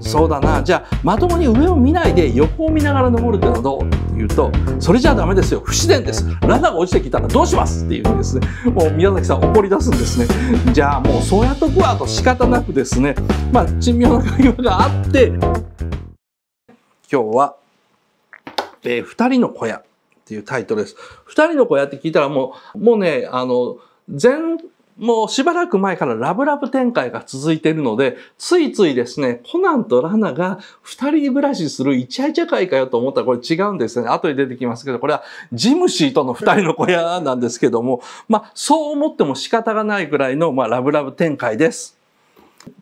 そうだなじゃあまともに上を見ないで横を見ながら登るってのはどうって言うとそれじゃダメですよ不自然ですランナーが落ちてきたらどうしますっていうふうにですねもう宮崎さん怒り出すんですねじゃあもうそうやっとくわと仕方なくですねまあ珍妙な会話があって今日は、えー、人の小屋っていうタイトルです。二人の小屋って聞いたらもう、もうね、あの、全もうしばらく前からラブラブ展開が続いているので、ついついですね、コナンとラナが二人暮らしするイチャイチャ会かよと思ったらこれ違うんですよね。後で出てきますけど、これはジムシーとの二人の小屋なんですけども、まあそう思っても仕方がないぐらいの、まあ、ラブラブ展開です。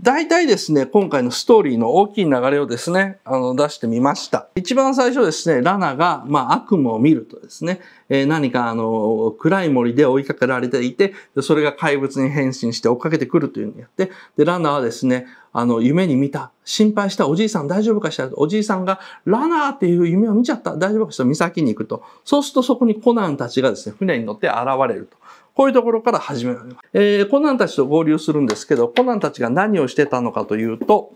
大体ですね、今回のストーリーの大きい流れをですね、あの、出してみました。一番最初ですね、ラナが、まあ、悪夢を見るとですね、えー、何かあの、暗い森で追いかけられていて、それが怪物に変身して追っかけてくるというのをやって、で、ラナはですね、あの、夢に見た、心配した、おじいさん大丈夫かしら、おじいさんが、ラナーっていう夢を見ちゃった、大丈夫かしら、岬に行くと。そうするとそこにコナンたちがですね、船に乗って現れると。こういうところから始められる。えー、コナンたちと合流するんですけど、コナンたちが何をしてたのかというと、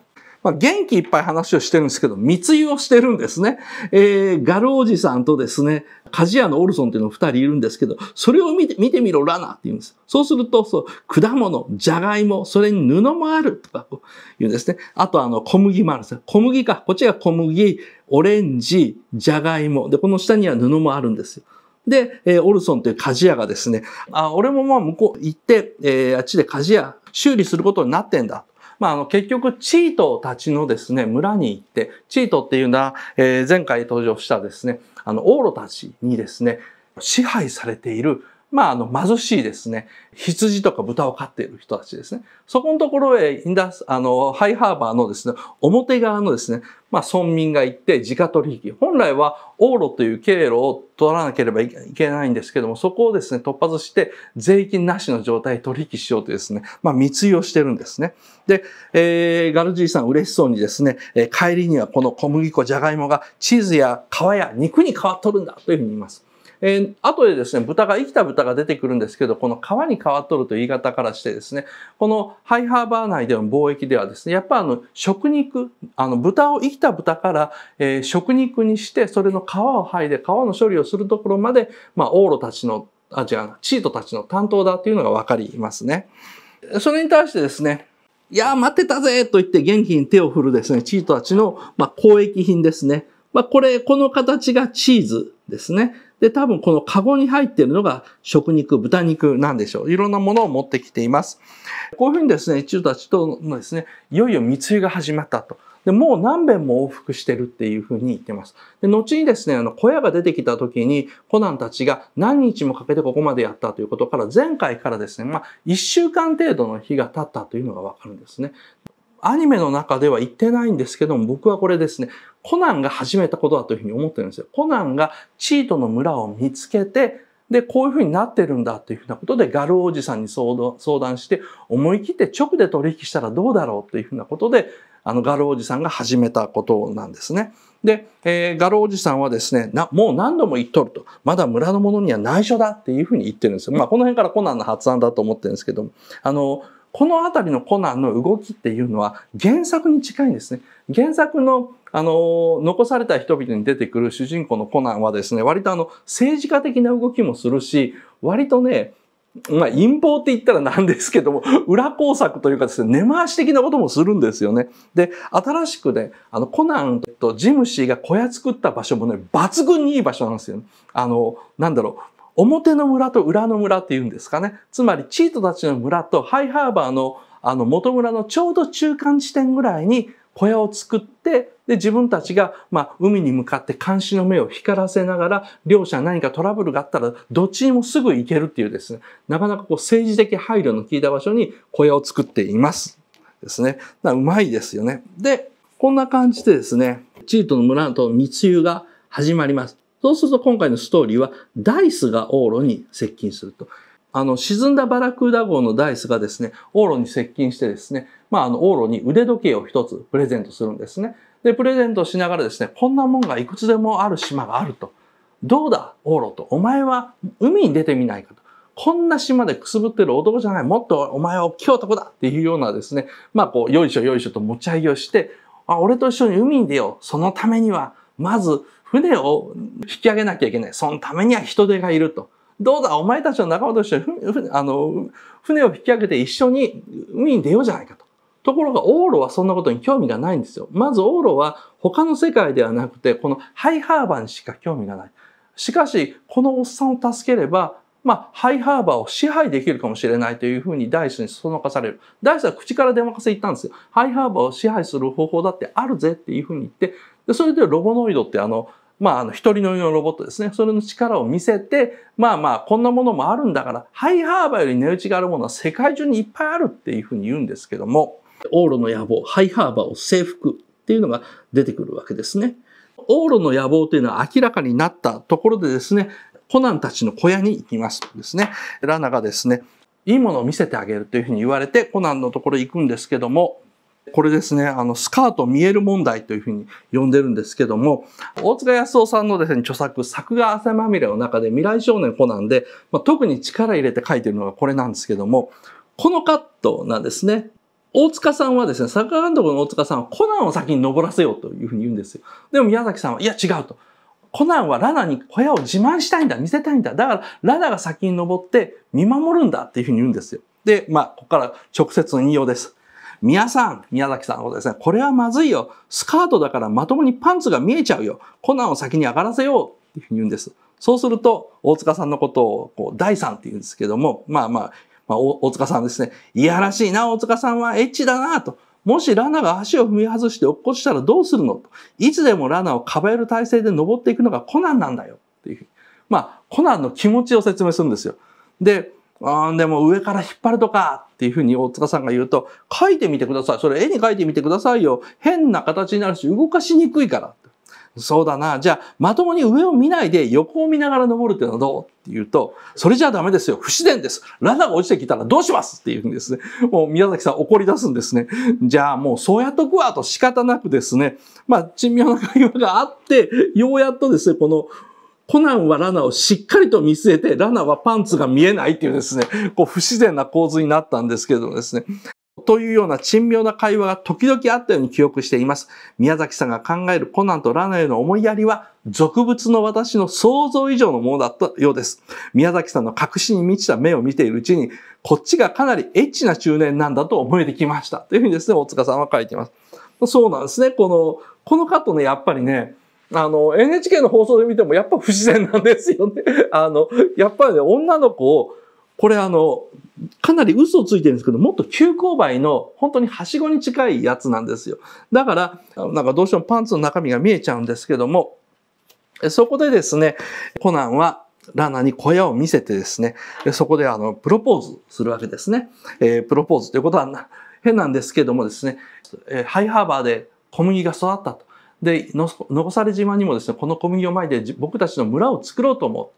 まあ、元気いっぱい話をしてるんですけど、密輸をしてるんですね。えー、ガルおじさんとですね、鍛冶屋のオルソンっていうの二人いるんですけど、それを見て、見てみろ、ラナって言うんです。そうすると、そう、果物、じゃがいも、それに布もあるとか、こう言うんですね。あと、あの、小麦もあるんですよ。小麦か。こっちが小麦、オレンジ、じゃがいも。で、この下には布もあるんですよ。で、えー、オルソンっていう鍛冶屋がですね、あ、俺もまあ向こう行って、えー、あっちで鍛冶屋修理することになってんだ。まあ、あの結局チートたちのですね、村に行って、チートっていうのは、えー、前回登場したですね、あの、オーロたちにですね、支配されているまあ、あの、貧しいですね、羊とか豚を飼っている人たちですね。そこのところへ、インダス、あの、ハイハーバーのですね、表側のですね、まあ、村民が行って、自家取引。本来は、往路という経路を取らなければいけないんですけども、そこをですね、突発して、税金なしの状態取引しようとですね、まあ、密輸をしてるんですね。で、えー、ガルジーさん嬉しそうにですね、え帰りにはこの小麦粉、じゃがいもがチーズや皮や肉に変わっとるんだというふうに言います。えー、後でですね、豚が、生きた豚が出てくるんですけど、この皮に変わっとるという言い方からしてですね、このハイハーバー内での貿易ではですね、やっぱあの、食肉、あの、豚を生きた豚から、えー、食肉にして、それの皮を剥いで、皮の処理をするところまで、まあ、オーロたちの、あ、違う、チートたちの担当だというのがわかりますね。それに対してですね、いや待ってたぜと言って元気に手を振るですね、チートたちの、まあ、交易品ですね。まあ、これ、この形がチーズですね。で、多分このカゴに入っているのが食肉、豚肉なんでしょう。いろんなものを持ってきています。こういうふうにですね、一度たちとのですね、いよいよ密輸が始まったと。で、もう何遍も往復してるっていうふうに言ってます。で、後にですね、あの、小屋が出てきた時に、コナンたちが何日もかけてここまでやったということから、前回からですね、まあ、1週間程度の日が経ったというのがわかるんですね。アニメの中では言ってないんですけども、僕はこれですね、コナンが始めたことだというふうに思ってるんですよ。コナンがチートの村を見つけて、で、こういうふうになってるんだというふうなことで、ガルおじさんに相談して、思い切って直で取引したらどうだろうというふうなことで、あの、ガルおじさんが始めたことなんですね。で、えー、ガルおじさんはですね、な、もう何度も言っとると、まだ村の者には内緒だっていうふうに言ってるんですよ。まあ、この辺からコナンの発案だと思ってるんですけども、あの、この辺りのコナンの動きっていうのは原作に近いんですね。原作のあの、残された人々に出てくる主人公のコナンはですね、割とあの、政治家的な動きもするし、割とね、まあ、陰謀って言ったらなんですけども、裏工作というかですね、根回し的なこともするんですよね。で、新しくね、あの、コナンとジムシーが小屋作った場所もね、抜群にいい場所なんですよ、ね。あの、なんだろう、表の村と裏の村っていうんですかね。つまりチートたちの村とハイハーバーのあの元村のちょうど中間地点ぐらいに小屋を作って、で、自分たちが、まあ、海に向かって監視の目を光らせながら、両者何かトラブルがあったら、どっちにもすぐ行けるっていうですね、なかなかこう政治的配慮の効いた場所に小屋を作っています。ですね。だうまいですよね。で、こんな感じでですね、チートの村と密輸が始まります。そうすると今回のストーリーはダイスがーロに接近すると。あの、沈んだバラクーダ号のダイスがですね、往路に接近してですね、まあ、あの、往路に腕時計を一つプレゼントするんですね。で、プレゼントしながらですね、こんなもんがいくつでもある島があると。どうだ、ーロと。お前は海に出てみないかと。こんな島でくすぶってる男じゃない。もっとお前は大きい男だっていうようなですね、まあ、こう、よいしょよいしょと持ち上げをして、あ、俺と一緒に海に出よう。そのためには、まず、船を引き上げなきゃいけない。そのためには人手がいると。どうだ、お前たちの仲間として船あの船を引き上げて一緒に海に出ようじゃないかと。ところが、オーロはそんなことに興味がないんですよ。まず、オーロは他の世界ではなくて、このハイハーバーにしか興味がない。しかし、このおっさんを助ければ、まあ、ハイハーバーを支配できるかもしれないというふうにダイスにそのかされる。ダイスは口から出まかせ言ったんですよ。ハイハーバーを支配する方法だってあるぜっていうふうに言って、でそれでロボノイドってあのまあ、あの、一人乗りのロボットですね。それの力を見せて、まあまあ、こんなものもあるんだから、ハイハーバーより値打ちがあるものは世界中にいっぱいあるっていうふうに言うんですけども、往路の野望、ハイハーバーを征服っていうのが出てくるわけですね。往路の野望というのは明らかになったところでですね、コナンたちの小屋に行きますですね。ラナがですね、いいものを見せてあげるというふうに言われて、コナンのところへ行くんですけども、これですね、あの、スカート見える問題というふうに呼んでるんですけども、大塚康夫さんのですね、著作、作画汗まみれの中で未来少年コナンで、まあ、特に力入れて書いてるのがこれなんですけども、このカットなんですね。大塚さんはですね、作画監督の大塚さんはコナンを先に登らせようというふうに言うんですよ。でも宮崎さんは、いや違うと。コナンはラナに小屋を自慢したいんだ、見せたいんだ。だからラナが先に登って見守るんだっていうふうに言うんですよ。で、まあ、ここから直接の引用です。宮さん、宮崎さんのことですね、これはまずいよ。スカートだからまともにパンツが見えちゃうよ。コナンを先に上がらせよう。っていうふうに言うんです。そうすると、大塚さんのことをこう第三って言うんですけども、まあまあ、まあ、大塚さんですね。いやらしいな、大塚さんはエッチだな、と。もしラナが足を踏み外して落っこちたらどうするのと。いつでもラナをかばえる体勢で登っていくのがコナンなんだよ。っていう。まあ、コナンの気持ちを説明するんですよ。で、あでも上から引っ張るとかっていうふうに大塚さんが言うと、書いてみてください。それ絵に書いてみてくださいよ。変な形になるし、動かしにくいから。そうだな。じゃあ、まともに上を見ないで横を見ながら登るっていうのはどうって言うと、それじゃダメですよ。不自然です。ランナーが落ちてきたらどうしますっていうふうにですね。もう宮崎さん怒り出すんですね。じゃあもうそうやっとくわと仕方なくですね。まあ、珍妙な会話があって、ようやっとですね、このコナンはラナをしっかりと見据えて、ラナはパンツが見えないっていうですね、こう不自然な構図になったんですけどですね。というような珍妙な会話が時々あったように記憶しています。宮崎さんが考えるコナンとラナへの思いやりは、俗物の私の想像以上のものだったようです。宮崎さんの隠しに満ちた目を見ているうちに、こっちがかなりエッチな中年なんだと思えてきました。というふうにですね、大塚さんは書いています。そうなんですね。この、このカットね、やっぱりね、あの、NHK の放送で見てもやっぱ不自然なんですよね。あの、やっぱりね、女の子を、これあの、かなり嘘をついてるんですけど、もっと急勾配の本当にはしごに近いやつなんですよ。だから、なんかどうしてもパンツの中身が見えちゃうんですけども、そこでですね、コナンはラナに小屋を見せてですね、そこであの、プロポーズするわけですね。えー、プロポーズということは変なんですけどもですね、ハイハーバーで小麦が育ったと。で、残され島にもですね、この小麦を前で僕たちの村を作ろうと思う。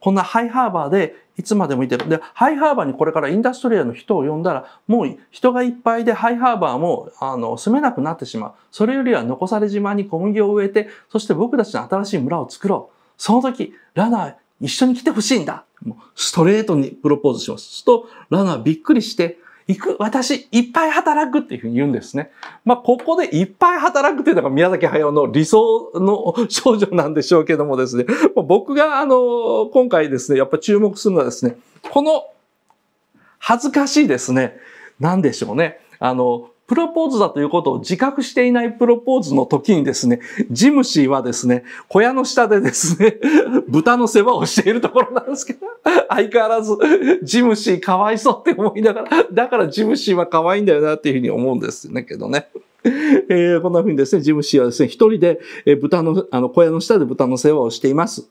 こんなハイハーバーでいつまでもいてる。で、ハイハーバーにこれからインダストリアの人を呼んだら、もう人がいっぱいでハイハーバーも、あの、住めなくなってしまう。それよりは残され島に小麦を植えて、そして僕たちの新しい村を作ろう。その時、ラナー一緒に来てほしいんだ。もうストレートにプロポーズします。すると、ラナーびっくりして、行く、私、いっぱい働くっていうふうに言うんですね。まあ、ここでいっぱい働くっていうのが宮崎駿の理想の少女なんでしょうけどもですね、僕が、あの、今回ですね、やっぱ注目するのはですね、この、恥ずかしいですね、なんでしょうね。あの、プロポーズだということを自覚していないプロポーズの時にですね、ジムシーはですね、小屋の下でですね、豚の世話をしているところなんですけど、相変わらず、ジムシーかわいそうって思いながら、だからジムシーは可愛いんだよなっていうふうに思うんですよね、けどね。えー、こんな風にですね、ジムシーはですね、一人で、え豚の、あの、小屋の下で豚の世話をしています。